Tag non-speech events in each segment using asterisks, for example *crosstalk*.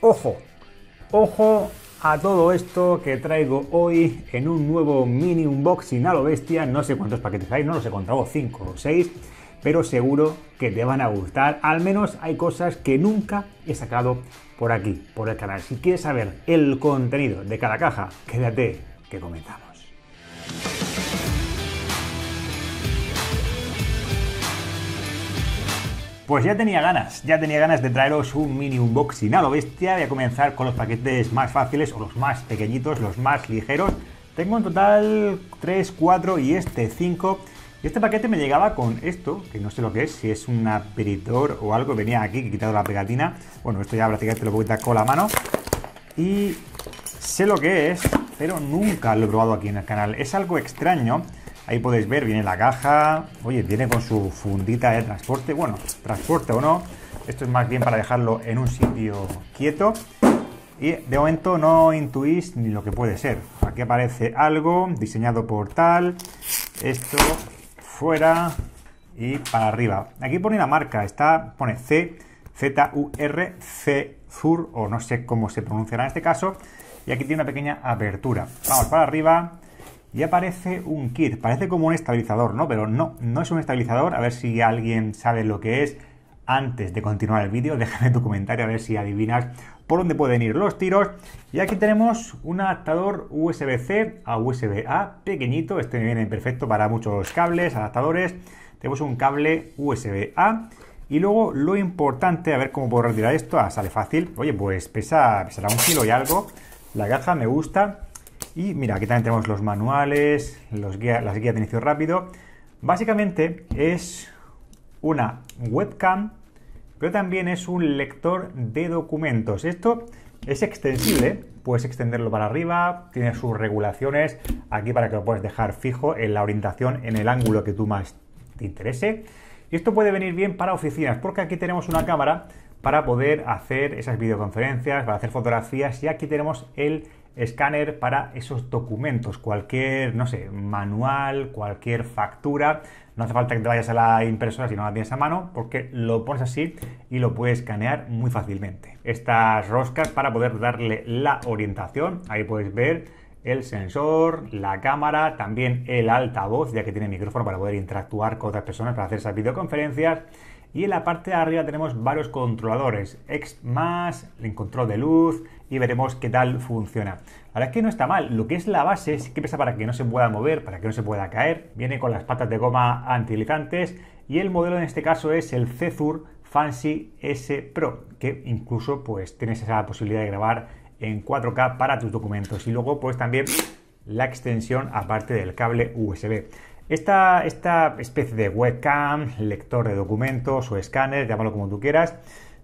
Ojo, ojo a todo esto que traigo hoy en un nuevo mini unboxing a lo bestia. No sé cuántos paquetes hay, no los he contado, 5 o 6, pero seguro que te van a gustar. Al menos hay cosas que nunca he sacado por aquí, por el canal. Si quieres saber el contenido de cada caja, quédate que comentamos. Pues ya tenía ganas, ya tenía ganas de traeros un mini unboxing a lo bestia. Voy a comenzar con los paquetes más fáciles o los más pequeñitos, los más ligeros. Tengo en total 3, 4 y este 5. Y este paquete me llegaba con esto, que no sé lo que es, si es un aperitor o algo. Venía aquí, he quitado la pegatina. Bueno, esto ya prácticamente lo voy a quitar con la mano. Y sé lo que es, pero nunca lo he probado aquí en el canal. Es algo extraño. Ahí podéis ver, viene la caja. Oye, viene con su fundita de transporte. Bueno, transporte o no. Esto es más bien para dejarlo en un sitio quieto. Y de momento no intuís ni lo que puede ser. Aquí aparece algo diseñado por tal. Esto fuera y para arriba. Aquí pone la marca. Está, pone C, Z, U, R, C, ZUR o no sé cómo se pronunciará en este caso. Y aquí tiene una pequeña apertura. Vamos para arriba y aparece un kit. Parece como un estabilizador, ¿no? Pero no, no es un estabilizador. A ver si alguien sabe lo que es. Antes de continuar el vídeo, *laughs* déjame tu comentario a ver si adivinas por dónde pueden ir los tiros. Y aquí tenemos un adaptador USB-C a USB-A, pequeñito. Este me viene perfecto para muchos cables, adaptadores. Tenemos un cable USB-A. Y luego lo importante, a ver cómo puedo retirar esto. Ah, sale fácil. Oye, pues pesa, pesará un kilo y algo. La caja me gusta. Y mira, aquí también tenemos los manuales, las guías de inicio rápido. Básicamente es una webcam, pero también es un lector de documentos. Esto es extensible, puedes extenderlo para arriba, tiene sus regulaciones aquí para que lo puedas dejar fijo en la orientación, en el ángulo que tú más te interese. Y esto puede venir bien para oficinas, porque aquí tenemos una cámara para poder hacer esas videoconferencias, para hacer fotografías y aquí tenemos el escáner para esos documentos, cualquier, no sé, manual, cualquier factura. No hace falta que te vayas a la impresora si no la tienes a mano, porque lo pones así y lo puedes escanear muy fácilmente. Estas roscas para poder darle la orientación, ahí puedes ver el sensor, la cámara, también el altavoz, ya que tiene micrófono para poder interactuar con otras personas, para hacer esas videoconferencias y en la parte de arriba tenemos varios controladores, X más, el control de luz y veremos qué tal funciona. Ahora es que no está mal, lo que es la base es que pesa para que no se pueda mover, para que no se pueda caer. Viene con las patas de goma antideslizantes y el modelo en este caso es el Cezur Fancy S Pro, que incluso pues tienes esa posibilidad de grabar en 4K para tus documentos y luego pues también la extensión aparte del cable USB. Esta, especie de webcam, lector de documentos o escáner, llámalo como tú quieras,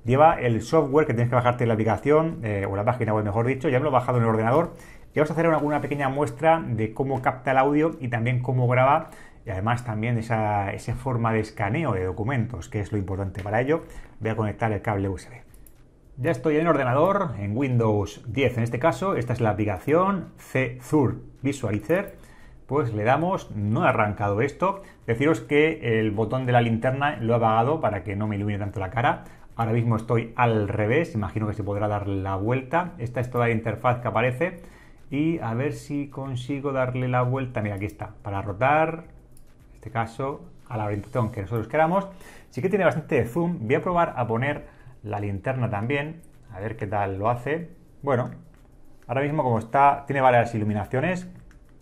lleva el software que tienes que bajarte en la aplicación eh, o la página web, mejor dicho, ya me lo he bajado en el ordenador. Y vamos a hacer una, pequeña muestra de cómo capta el audio y también cómo graba y además también esa, forma de escaneo de documentos, que es lo importante para ello. Voy a conectar el cable USB. Ya estoy en el ordenador, en Windows 10 en este caso. Esta es la aplicación c CZUR Visualizer pues le damos, no he arrancado esto, deciros que el botón de la linterna lo he apagado para que no me ilumine tanto la cara, ahora mismo estoy al revés, imagino que se podrá dar la vuelta, esta es toda la interfaz que aparece y a ver si consigo darle la vuelta, mira aquí está, para rotar, en este caso a la orientación que nosotros queramos, sí que tiene bastante zoom, voy a probar a poner la linterna también, a ver qué tal lo hace, bueno, ahora mismo como está, tiene varias iluminaciones,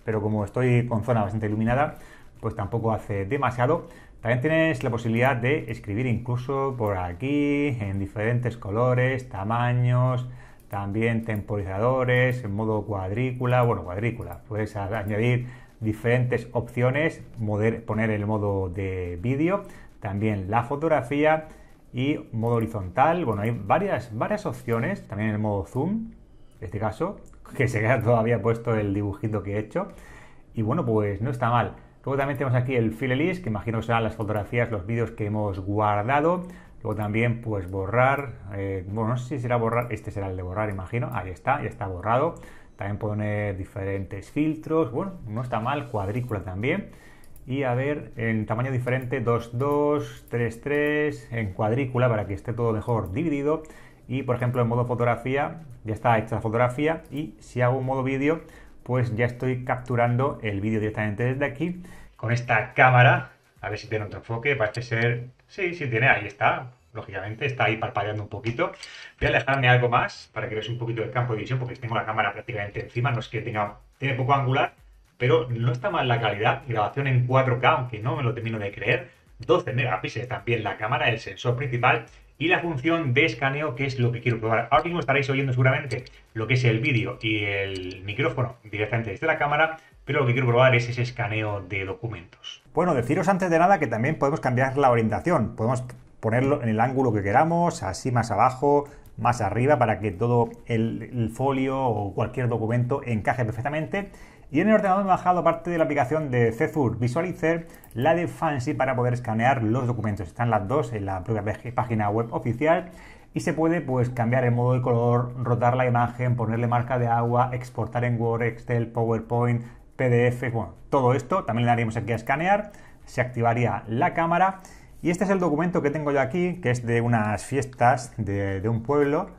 pero como estoy con zona bastante iluminada, pues tampoco hace demasiado. También tienes la posibilidad de escribir incluso por aquí, en diferentes colores, tamaños, también temporizadores, en modo cuadrícula, bueno, cuadrícula, puedes añadir diferentes opciones, poner el modo de vídeo, también la fotografía y modo horizontal, bueno, hay varias, varias opciones, también el modo zoom, en este caso, que se queda todavía puesto el dibujito que he hecho. Y bueno, pues no está mal. Luego también tenemos aquí el list que imagino que serán las fotografías, los vídeos que hemos guardado. Luego también, pues borrar. Eh, bueno, no sé si será borrar. Este será el de borrar, imagino. Ahí está, ya está borrado. También poner diferentes filtros. Bueno, no está mal. Cuadrícula también. Y a ver, en tamaño diferente, 2, 2, 3, 3 en cuadrícula para que esté todo mejor dividido. Y por ejemplo, en modo fotografía, ya está hecha fotografía y si hago un modo vídeo, pues ya estoy capturando el vídeo directamente desde aquí con esta cámara. A ver si tiene otro enfoque, parece ser... Sí, sí tiene, ahí está, lógicamente, está ahí parpadeando un poquito. Voy a alejarme algo más para que veas un poquito el campo de visión porque tengo la cámara prácticamente encima, no es que tenga... Tiene poco angular, pero no está mal la calidad. Grabación en 4K, aunque no me lo termino de creer. 12 megapíxeles también la cámara, el sensor principal y la función de escaneo, que es lo que quiero probar. Ahora mismo estaréis oyendo seguramente lo que es el vídeo y el micrófono directamente desde la cámara, pero lo que quiero probar es ese escaneo de documentos. Bueno, deciros antes de nada que también podemos cambiar la orientación. Podemos ponerlo en el ángulo que queramos, así más abajo, más arriba, para que todo el, folio o cualquier documento encaje perfectamente. Y en el ordenador bajado parte de la aplicación de Cezur Visualizer, la de Fancy, para poder escanear los documentos. Están las dos en la propia página web oficial y se puede pues cambiar el modo de color, rotar la imagen, ponerle marca de agua, exportar en Word, Excel, PowerPoint, PDF, bueno, todo esto. También le daríamos aquí a escanear, se activaría la cámara y este es el documento que tengo yo aquí, que es de unas fiestas de, de un pueblo.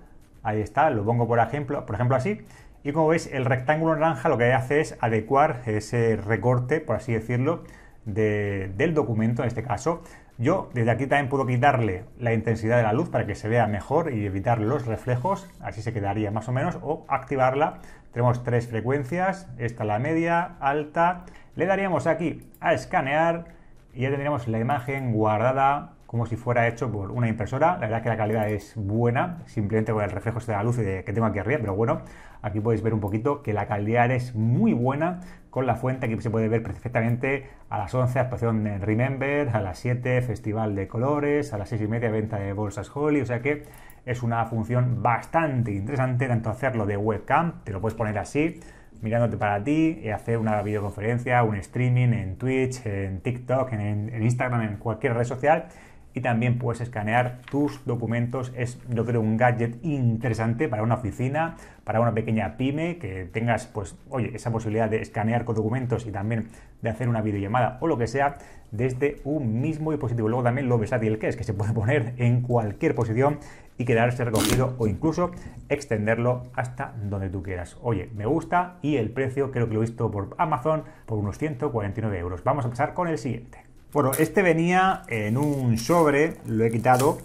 Ahí está, lo pongo por ejemplo, por ejemplo así. Y como veis, el rectángulo naranja lo que hace es adecuar ese recorte, por así decirlo, del documento en este caso. Yo desde aquí también puedo quitarle la intensidad de la luz para que se vea mejor y evitar los reflejos, así se quedaría más o menos, o activarla. Tenemos tres frecuencias, esta la media, alta, le daríamos aquí a escanear y ya tendríamos la imagen guardada como si fuera hecho por una impresora. La verdad es que la calidad es buena, simplemente con el reflejo este de la luz que tengo aquí arriba, pero bueno, aquí podéis ver un poquito que la calidad es muy buena con la fuente. que se puede ver perfectamente a las 11 actuación Remember, a las 7 Festival de Colores, a las 6 y media venta de bolsas Holly, o sea que es una función bastante interesante, tanto hacerlo de webcam, te lo puedes poner así, mirándote para ti y hacer una videoconferencia, un streaming en Twitch, en TikTok, en, Instagram, en cualquier red social y también puedes escanear tus documentos. Es, yo creo, un gadget interesante para una oficina, para una pequeña pyme, que tengas, pues, oye, esa posibilidad de escanear con documentos y también de hacer una videollamada o lo que sea desde un mismo dispositivo. Luego también lo versátil que es, que se puede poner en cualquier posición y quedarse recogido o incluso extenderlo hasta donde tú quieras. Oye, me gusta y el precio creo que lo he visto por Amazon por unos 149 euros. Vamos a empezar con el siguiente. Bueno, este venía en un sobre, lo he quitado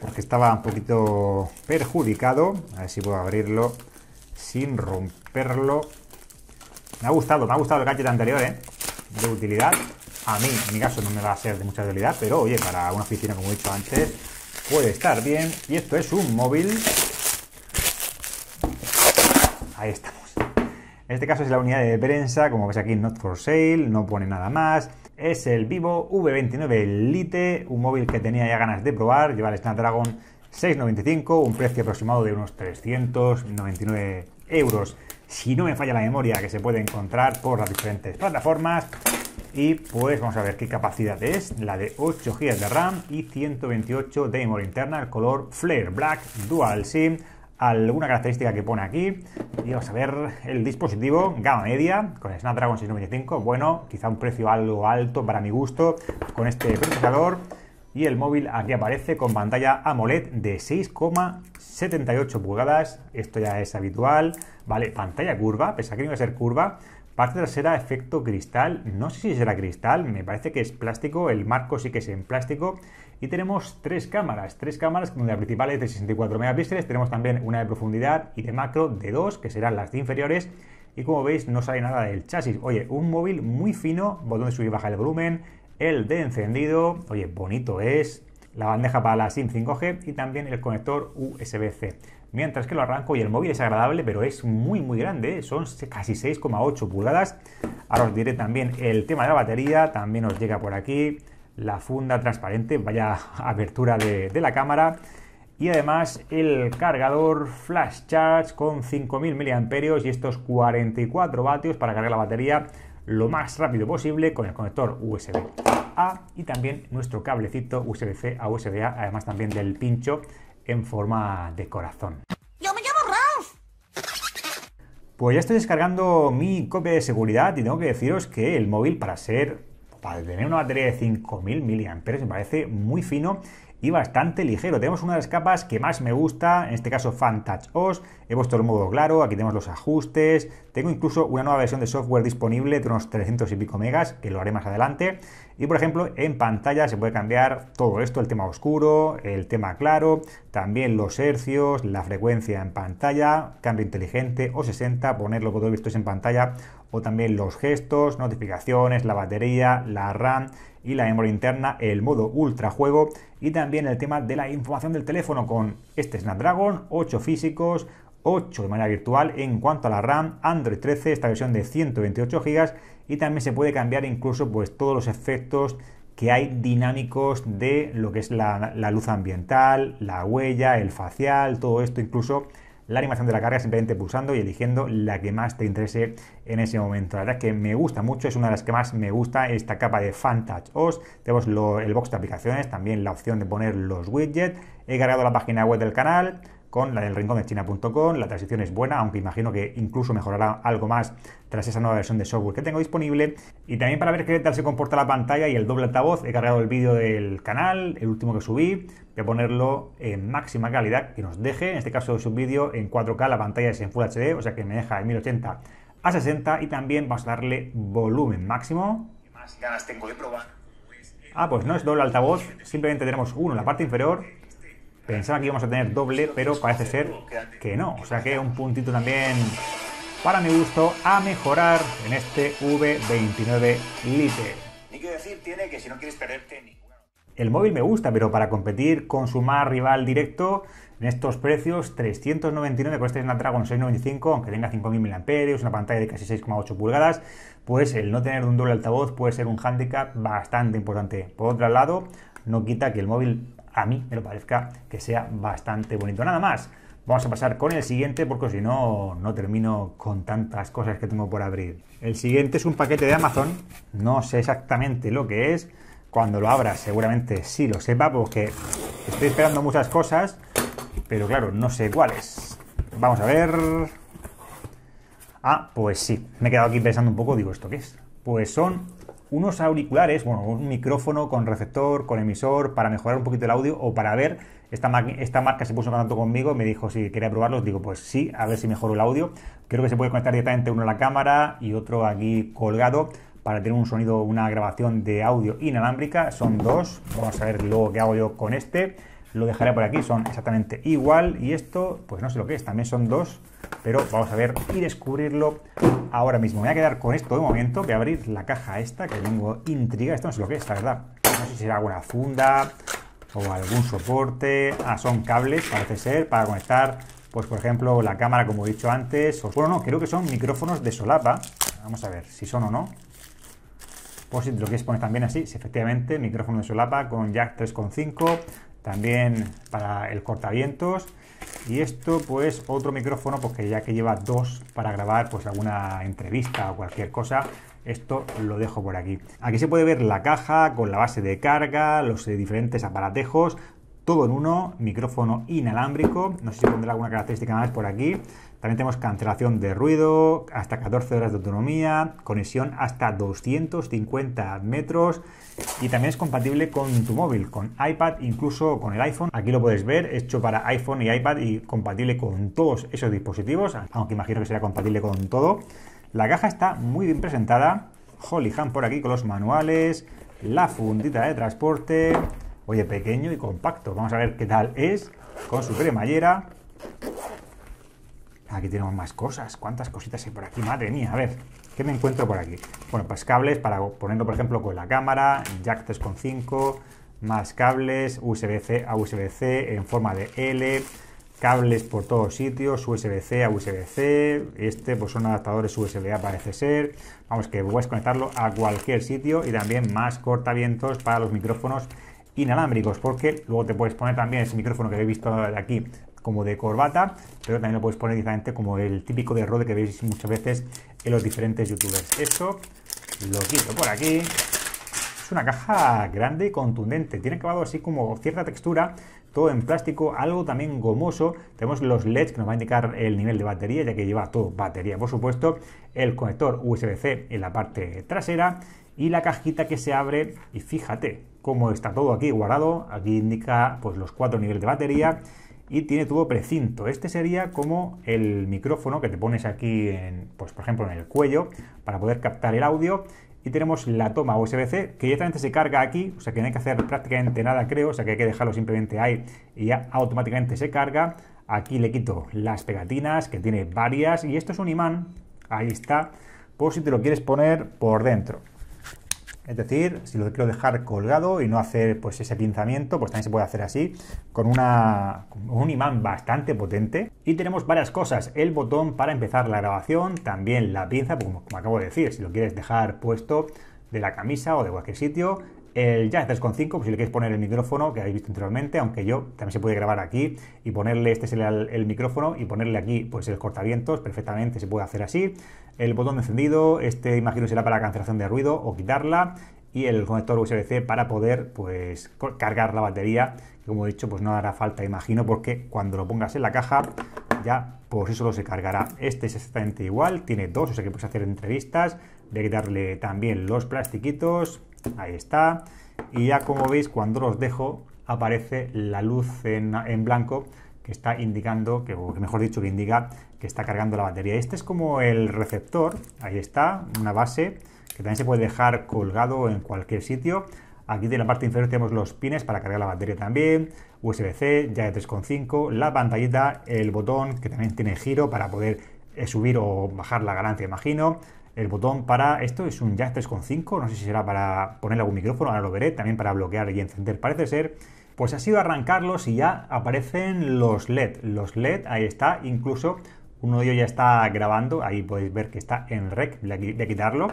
porque estaba un poquito perjudicado. A ver si puedo abrirlo sin romperlo. Me ha gustado, me ha gustado el gadget anterior, ¿eh? De utilidad. A mí, en mi caso, no me va a ser de mucha utilidad, pero oye, para una oficina, como he dicho antes, puede estar bien. Y esto es un móvil. Ahí estamos. En este caso es la unidad de prensa, como ves aquí, not for sale, no pone nada más es el Vivo V29 Lite, un móvil que tenía ya ganas de probar, lleva el Snapdragon 695, un precio aproximado de unos 399 euros, si no me falla la memoria, que se puede encontrar por las diferentes plataformas. Y pues vamos a ver qué capacidad es, la de 8 GB de RAM y 128 de memoria interna, el color Flare Black Dual SIM alguna característica que pone aquí. Y vamos a ver el dispositivo, gama media, con Snapdragon 695. Bueno, quizá un precio algo alto para mi gusto con este procesador. Y el móvil aquí aparece con pantalla AMOLED de 6,78 pulgadas. Esto ya es habitual. Vale, pantalla curva, pensaba que no iba a ser curva. Parte trasera, efecto cristal. No sé si será cristal, me parece que es plástico. El marco sí que es en plástico. Y tenemos tres cámaras, tres cámaras donde la principal de 64 megapíxeles, tenemos también una de profundidad y de macro de 2, que serán las de inferiores. Y como veis no sale nada del chasis. Oye, un móvil muy fino, botón de subir y bajar el volumen, el de encendido, oye, bonito es, la bandeja para la SIM 5G y también el conector USB-C. Mientras que lo arranco y el móvil es agradable, pero es muy muy grande, ¿eh? son casi 6,8 pulgadas. Ahora os diré también el tema de la batería, también os llega por aquí la funda transparente, vaya *laughs* abertura de, la cámara. Y además el cargador flash charge con 5000 mAh y estos 44 vatios para cargar la batería lo más rápido posible con el conector USB A y también nuestro cablecito USB-C a USB-A, además también del pincho en forma de corazón. ¡Yo me llamo Ralph! Pues ya estoy descargando mi copia de seguridad y tengo que deciros que el móvil para ser para tener una batería de 5000 mAh me parece muy fino y bastante ligero. Tenemos una de las capas que más me gusta, en este caso Fan OS, he puesto el modo claro, aquí tenemos los ajustes, tengo incluso una nueva versión de software disponible de unos 300 y pico megas, que lo haré más adelante, y por ejemplo en pantalla se puede cambiar todo esto, el tema oscuro, el tema claro, también los hercios, la frecuencia en pantalla, cambio inteligente o 60, poner los botones vistos en pantalla o también los gestos, notificaciones, la batería, la RAM y la memoria interna, el modo ultra y también el tema de la información del teléfono con este Snapdragon, 8 físicos, 8 de manera virtual en cuanto a la RAM, Android 13, esta versión de 128 GB y también se puede cambiar incluso pues todos los efectos que hay dinámicos de lo que es la luz ambiental, la huella, el facial, todo esto incluso la animación de la carga simplemente pulsando y eligiendo la que más te interese en ese momento. La verdad es que me gusta mucho, es una de las que más me gusta esta capa de FanTouch OS. Tenemos el box de aplicaciones, también la opción de poner los widgets. He cargado la página web del canal, con la del rincón de China.com. La transición es buena, aunque imagino que incluso mejorará algo más tras esa nueva versión de software que tengo disponible. Y también para ver qué tal se comporta la pantalla y el doble altavoz, he cargado el vídeo del canal, el último que subí, voy a ponerlo en máxima calidad que nos deje. En este caso es un vídeo en 4K, la pantalla es en Full HD, o sea que me deja en 1080 a 60 y también vamos a darle volumen máximo. ¿Qué más ganas tengo de probar? Ah, pues no es doble altavoz, simplemente tenemos uno en la parte inferior Pensaba que íbamos a tener doble, pero parece ser que no. O sea que un puntito también para mi gusto a mejorar en este V29 Lite. Ni decir tiene que si no quieres perderte El móvil me gusta, pero para competir con su más rival directo en estos precios, 399 cuesta este Snapdragon 695, aunque tenga 5.000 mAh, una pantalla de casi 6,8 pulgadas, pues el no tener un doble altavoz puede ser un hándicap bastante importante. Por otro lado, no quita que el móvil a mí me lo parezca que sea bastante bonito. Nada más, vamos a pasar con el siguiente porque si no, no termino con tantas cosas que tengo por abrir. El siguiente es un paquete de Amazon, no sé exactamente lo que es, cuando lo abra seguramente sí lo sepa porque estoy esperando muchas cosas, pero claro, no sé cuáles. Vamos a ver... Ah, pues sí, me he quedado aquí pensando un poco, digo, ¿esto qué es? Pues son unos auriculares, bueno, un micrófono con receptor, con emisor, para mejorar un poquito el audio o para ver. Esta, esta marca se puso en contacto conmigo, me dijo si quería probarlos, digo pues sí, a ver si mejoro el audio. Creo que se puede conectar directamente uno a la cámara y otro aquí colgado para tener un sonido, una grabación de audio inalámbrica. Son dos, vamos a ver luego qué hago yo con este. Lo dejaré por aquí, son exactamente igual. Y esto, pues no sé lo que es, también son dos, pero vamos a ver y descubrirlo ahora mismo. voy a quedar con esto de momento. Voy a abrir la caja esta, que tengo intriga. Esto no sé lo que es, la verdad. No sé si será alguna funda o algún soporte. Ah, son cables, parece ser, para conectar, pues por ejemplo, la cámara, como he dicho antes. O, bueno, no, creo que son micrófonos de solapa. Vamos a ver si son o no. por si te lo quieres poner también así, si efectivamente, micrófono de solapa con jack 3.5, también para el cortavientos y esto pues otro micrófono porque pues, ya que lleva dos para grabar pues alguna entrevista o cualquier cosa esto lo dejo por aquí aquí se puede ver la caja con la base de carga los eh, diferentes aparatejos todo en uno, micrófono inalámbrico, no sé si pondré alguna característica más por aquí, también tenemos cancelación de ruido, hasta 14 horas de autonomía, conexión hasta 250 metros y también es compatible con tu móvil, con iPad, incluso con el iPhone. Aquí lo puedes ver, hecho para iPhone y iPad y compatible con todos esos dispositivos, aunque imagino que será compatible con todo. La caja está muy bien presentada. Holy Hand por aquí con los manuales, la fundita de transporte, oye, pequeño y compacto. Vamos a ver qué tal es con su cremallera Aquí tenemos más cosas. ¿Cuántas cositas hay por aquí? Madre mía, a ver, ¿qué me encuentro por aquí? Bueno, pues cables para ponerlo, por ejemplo, con la cámara, jack 3.5, más cables, USB-C a USB-C en forma de L, cables por todos sitios, USB-C a USB-C, este pues son adaptadores USB-A parece ser, vamos que puedes conectarlo a cualquier sitio y también más cortavientos para los micrófonos inalámbricos porque luego te puedes poner también ese micrófono que he visto aquí como de corbata, pero también lo puedes poner directamente como el típico de rode que veis muchas veces en los diferentes youtubers. eso lo quito por aquí. Es una caja grande y contundente. Tiene acabado así como cierta textura, todo en plástico, algo también gomoso. Tenemos los LEDs que nos va a indicar el nivel de batería, ya que lleva todo batería, por supuesto. El conector USB-C en la parte trasera y la cajita que se abre. Y fíjate cómo está todo aquí guardado. Aquí indica pues, los cuatro niveles de batería y tiene tubo precinto. Este sería como el micrófono que te pones aquí, en, pues por ejemplo, en el cuello para poder captar el audio. Y tenemos la toma USB-C que directamente se carga aquí, o sea que no hay que hacer prácticamente nada, creo, o sea que hay que dejarlo simplemente ahí y ya automáticamente se carga. Aquí le quito las pegatinas, que tiene varias, y esto es un imán, ahí está, por si te lo quieres poner por dentro. Es decir, si lo quiero dejar colgado y no hacer pues, ese pinzamiento, pues también se puede hacer así con, un imán bastante potente. Y tenemos varias cosas, el botón para empezar la grabación, también la pinza, pues, como acabo de decir, si lo quieres dejar puesto de la camisa o de cualquier sitio, el Jack 3.5, pues si le queréis poner el micrófono que habéis visto anteriormente, aunque yo también se puede grabar aquí y ponerle, este es el, micrófono y ponerle aquí pues el cortavientos perfectamente, se puede hacer así. El botón encendido, este imagino será para cancelación de ruido o quitarla y el conector USB-C para poder pues cargar la batería, como he dicho pues no hará falta imagino porque cuando lo pongas en la caja ya pues, eso lo se cargará. Este es exactamente igual, tiene dos, o sea que puedes hacer entrevistas, de quitarle también los plastiquitos, ahí está, y ya como veis cuando los dejo aparece la luz en, blanco que está indicando, que, o mejor dicho, que indica que está cargando la batería. Este es como el receptor, ahí está, una base que también se puede dejar colgado en cualquier sitio. Aquí de la parte inferior tenemos los pines para cargar la batería también, USB-C, ya de 3.5, la pantallita, el botón que también tiene giro para poder eh, subir o bajar la ganancia, imagino, el botón para esto es un jack 3.5, no sé si será para poner algún micrófono, ahora lo veré, también para bloquear y encender, parece ser. Pues ha sido arrancarlos y ya aparecen los LED. Los LED, ahí está, incluso uno de ellos ya está grabando, ahí podéis ver que está en rec, voy a, quitarlo,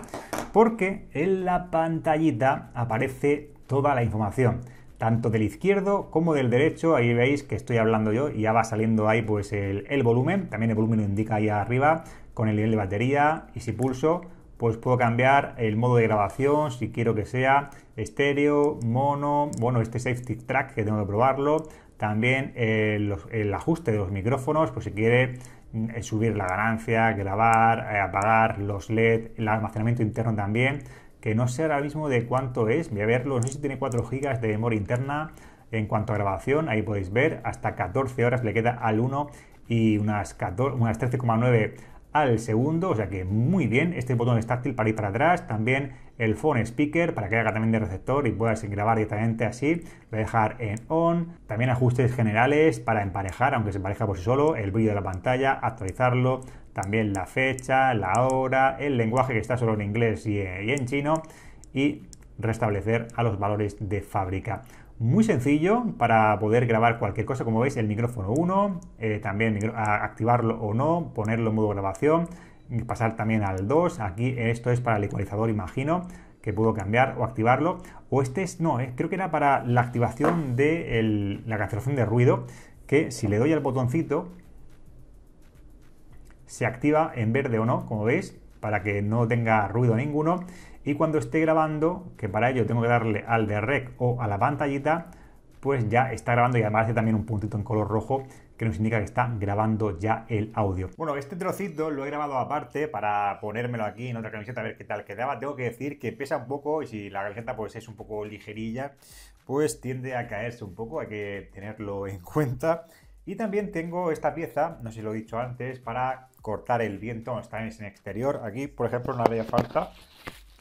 porque en la pantallita aparece toda la información, tanto del izquierdo como del derecho, ahí veis que estoy hablando yo y ya va saliendo ahí pues el, el volumen, también el volumen indica ahí arriba, con el nivel de batería y si pulso, pues puedo cambiar el modo de grabación, si quiero que sea estéreo, mono, bueno, este safety track que tengo que probarlo, también eh, el ajuste de los micrófonos, pues si quiere mm, eh, subir la ganancia, grabar, eh, apagar los LED, el almacenamiento interno también, que no sé ahora mismo de cuánto es, voy a verlo, no sé si tiene 4 gigas de memoria interna, en cuanto a grabación, ahí podéis ver, hasta 14 horas le queda al 1 y unas, 14, unas 13,9 al segundo, o sea que muy bien, este botón táctil para ir para atrás, también el phone speaker para que haga también de receptor y puedas grabar directamente así, voy a dejar en on, también ajustes generales para emparejar, aunque se empareja por sí solo, el brillo de la pantalla, actualizarlo, también la fecha, la hora, el lenguaje que está solo en inglés y eh, en chino y restablecer a los valores de fábrica. Muy sencillo para poder grabar cualquier cosa, como veis, el micrófono 1, eh, también activarlo o no, ponerlo en modo grabación, pasar también al 2, aquí esto es para el ecualizador, imagino, que puedo cambiar o activarlo, o este es, no, eh, creo que era para la activación de la cancelación de ruido, que si le doy al botoncito, se activa en verde o no, como veis, para que no tenga ruido ninguno y cuando esté grabando, que para ello tengo que darle al de rec o a la pantallita, pues ya está grabando y además hace también un puntito en color rojo que nos indica que está grabando ya el audio. Bueno, este trocito lo he grabado aparte para ponérmelo aquí en otra camiseta a ver qué tal quedaba. Tengo que decir que pesa un poco y si la camiseta pues es un poco ligerilla, pues tiende a caerse un poco, hay que tenerlo en *laughs* cuenta. Y también tengo esta pieza, no sé si lo he dicho antes, para cortar el viento, está en exterior. Aquí, por ejemplo, no haría falta,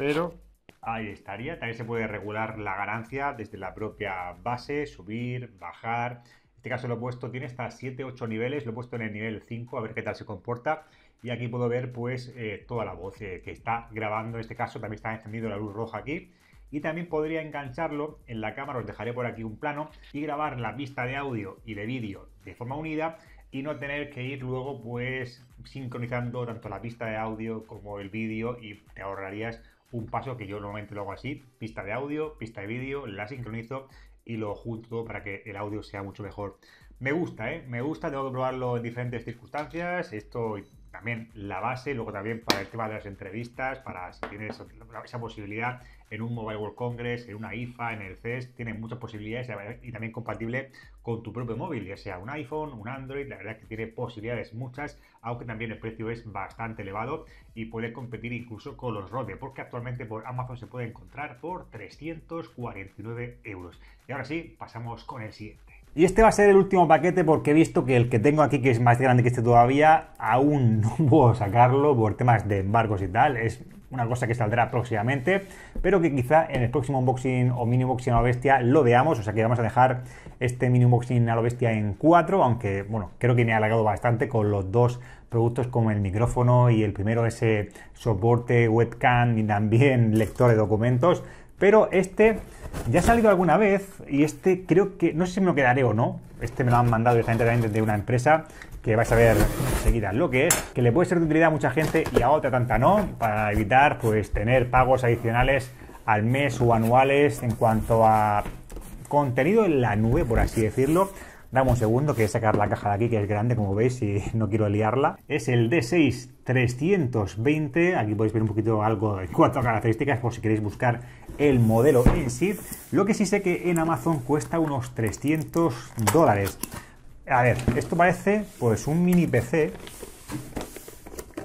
pero ahí estaría. También se puede regular la ganancia desde la propia base, subir, bajar. En este caso lo he puesto, tiene hasta 7, 8 niveles. Lo he puesto en el nivel 5, a ver qué tal se comporta. Y aquí puedo ver pues eh, toda la voz eh, que está grabando. En este caso también está encendido la luz roja aquí. Y también podría engancharlo en la cámara, os dejaré por aquí un plano, y grabar la pista de audio y de vídeo de forma unida y no tener que ir luego pues sincronizando tanto la pista de audio como el vídeo y te ahorrarías un paso que yo normalmente lo hago así, pista de audio, pista de vídeo, la sincronizo y lo junto todo para que el audio sea mucho mejor. Me gusta, ¿eh? Me gusta, tengo que probarlo en diferentes circunstancias, esto también la base, luego también para el tema de las entrevistas, para si tienes esa posibilidad en un Mobile World Congress, en una IFA, en el CES, tienes muchas posibilidades y también compatible con tu propio móvil, ya sea un iPhone, un Android, la verdad que tiene posibilidades muchas, aunque también el precio es bastante elevado y puede competir incluso con los Rode, porque actualmente por Amazon se puede encontrar por 349 euros. Y ahora sí, pasamos con el siguiente. Y este va a ser el último paquete porque he visto que el que tengo aquí, que es más grande que este todavía, aún *laughs* no puedo sacarlo por temas de embargos y tal. Es una cosa que saldrá próximamente, pero que quizá en el próximo unboxing o mini unboxing a lo bestia lo veamos. O sea que vamos a dejar este mini unboxing a lo bestia en 4, aunque bueno, creo que me ha halagado bastante con los dos productos como el micrófono y el primero ese soporte webcam y también *laughs* lector de documentos. Pero este ya ha salido alguna vez y este creo que, no sé si me lo quedaré o no, este me lo han mandado directamente de una empresa que vais a ver enseguida lo que es, que le puede ser de utilidad a mucha gente y a otra tanta no, para evitar pues tener pagos adicionales al mes o anuales en cuanto a contenido en la nube, por así decirlo, Dame un segundo, que sacar la caja de aquí, que es grande, como veis, y *laughs* no quiero liarla. Es el D6 320. Aquí podéis ver un poquito algo de cuanto características, por si queréis buscar el modelo en sí. Lo que sí sé que en Amazon cuesta unos 300 dólares. A ver, esto parece pues un mini PC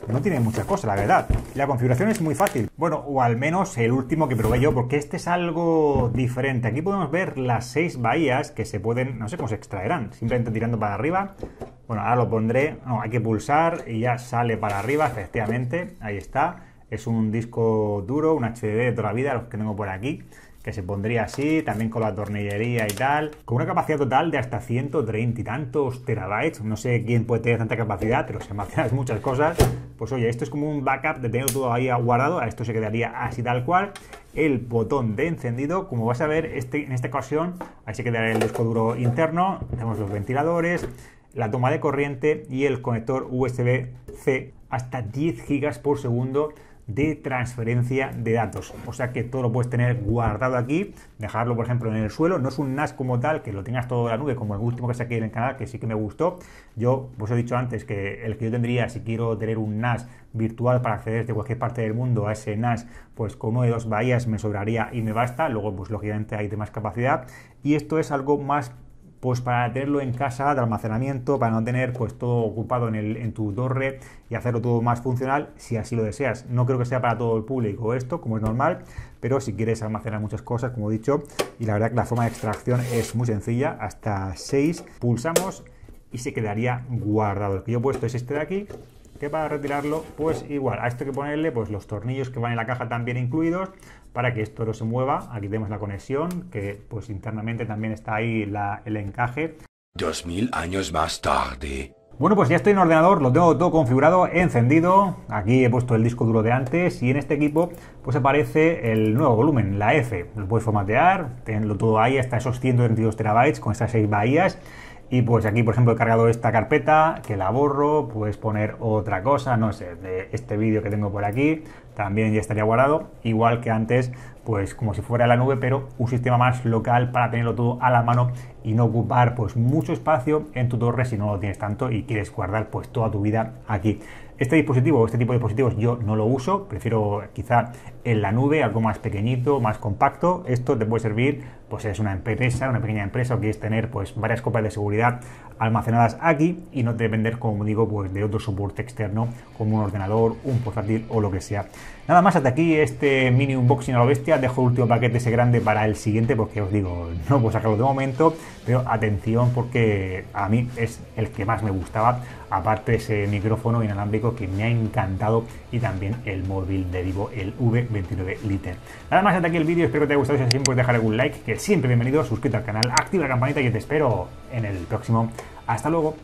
no tiene muchas cosas, la verdad. La configuración es muy fácil. Bueno, o al menos el último que probé yo, porque este es algo diferente. Aquí podemos ver las seis bahías que se pueden, no sé cómo se extraerán, simplemente tirando para arriba. Bueno, ahora lo pondré, no, hay que pulsar y ya sale para arriba, efectivamente, ahí está. Es un disco duro, un hdd de toda la vida, los que tengo por aquí que se pondría así, también con la tornillería y tal, con una capacidad total de hasta 130 y tantos terabytes, no sé quién puede tener tanta capacidad, pero se almacenan *laughs* muchas cosas, pues oye, esto es como un backup de tenerlo todo ahí guardado, a esto se quedaría así tal cual, el botón de encendido, como vas a ver este, en esta ocasión, ahí se quedará el disco duro interno, tenemos los ventiladores, la toma de corriente y el conector USB-C hasta 10 gigas por segundo de transferencia de datos. O sea que todo lo puedes tener guardado aquí, dejarlo por ejemplo en el suelo. No es un NAS como tal, que lo tengas todo en la nube, como el último que saqué en el canal, que sí que me gustó. Yo os pues he dicho antes que el que yo tendría, si quiero tener un NAS virtual para acceder desde cualquier parte del mundo a ese NAS, pues con uno de dos bahías me sobraría y me basta. Luego, pues lógicamente hay de más capacidad. Y esto es algo más pues para tenerlo en casa de almacenamiento, para no tener pues todo ocupado en, el, en tu torre y hacerlo todo más funcional si así lo deseas. No creo que sea para todo el público esto, como es normal, pero si quieres almacenar muchas cosas, como he dicho, y la verdad que la forma de extracción es muy sencilla, hasta 6 pulsamos y se quedaría guardado. lo que yo he puesto es este de aquí, que para retirarlo, pues igual, a esto que ponerle pues los tornillos que van en la caja también incluidos para que esto no se mueva. Aquí tenemos la conexión, que pues internamente también está ahí el encaje. 2000 años más tarde. Bueno, pues ya estoy en ordenador, lo tengo todo configurado, encendido. Aquí he puesto el disco duro de antes y en este equipo pues aparece el nuevo volumen, la F. Lo puedes formatear, tenlo todo ahí hasta esos 132 terabytes con estas 6 bahías. Y pues aquí, por ejemplo, he cargado esta carpeta, que la borro, puedes poner otra cosa, no sé, de este vídeo que tengo por aquí, también ya estaría guardado, igual que antes, pues como si fuera la nube, pero un sistema más local para tenerlo todo a la mano y no ocupar pues mucho espacio en tu torre si no lo tienes tanto y quieres guardar pues toda tu vida aquí. Este dispositivo, este tipo de dispositivos yo no lo uso, prefiero quizá en la nube, algo más pequeñito, más compacto. Esto te puede servir, pues es eres una empresa, una pequeña empresa o quieres tener pues varias copias de seguridad almacenadas aquí y no depender, como digo, pues de otro soporte externo como un ordenador, un portátil o lo que sea. Nada más hasta aquí este mini unboxing a la bestia. Dejo el último paquete ese grande para el siguiente porque os digo, no puedo sacarlo de momento, pero atención porque a mí es el que más me gustaba, aparte ese micrófono inalámbrico que me ha encantado y también el móvil de Vivo, el V 29 liter. Nada más hasta aquí el vídeo, espero que te haya gustado, si es así puedes dejar algún like, que siempre bienvenido, suscríbete al canal, activa la campanita y te espero en el próximo. Hasta luego.